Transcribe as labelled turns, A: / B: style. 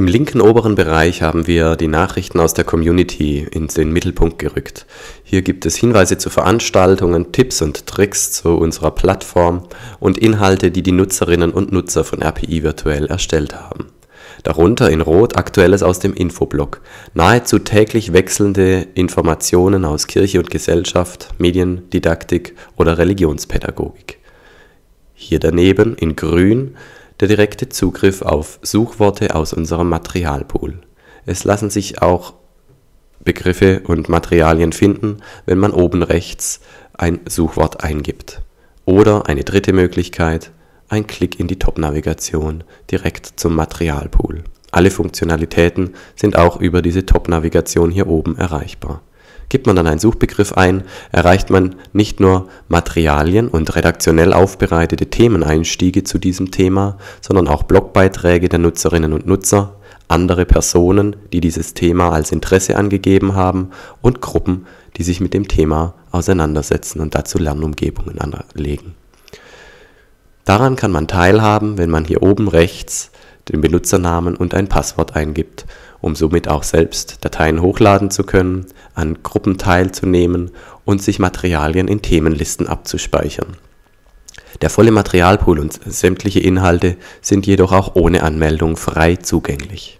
A: Im linken oberen Bereich haben wir die Nachrichten aus der Community in den Mittelpunkt gerückt. Hier gibt es Hinweise zu Veranstaltungen, Tipps und Tricks zu unserer Plattform und Inhalte, die die Nutzerinnen und Nutzer von RPI virtuell erstellt haben. Darunter in Rot Aktuelles aus dem Infoblog, nahezu täglich wechselnde Informationen aus Kirche und Gesellschaft, Medien, Didaktik oder Religionspädagogik. Hier daneben in Grün der direkte Zugriff auf Suchworte aus unserem Materialpool. Es lassen sich auch Begriffe und Materialien finden, wenn man oben rechts ein Suchwort eingibt. Oder eine dritte Möglichkeit, ein Klick in die Top-Navigation direkt zum Materialpool. Alle Funktionalitäten sind auch über diese Top-Navigation hier oben erreichbar. Gibt man dann einen Suchbegriff ein, erreicht man nicht nur Materialien und redaktionell aufbereitete Themeneinstiege zu diesem Thema, sondern auch Blogbeiträge der Nutzerinnen und Nutzer, andere Personen, die dieses Thema als Interesse angegeben haben und Gruppen, die sich mit dem Thema auseinandersetzen und dazu Lernumgebungen anlegen. Daran kann man teilhaben, wenn man hier oben rechts den Benutzernamen und ein Passwort eingibt um somit auch selbst Dateien hochladen zu können, an Gruppen teilzunehmen und sich Materialien in Themenlisten abzuspeichern. Der volle Materialpool und sämtliche Inhalte sind jedoch auch ohne Anmeldung frei zugänglich.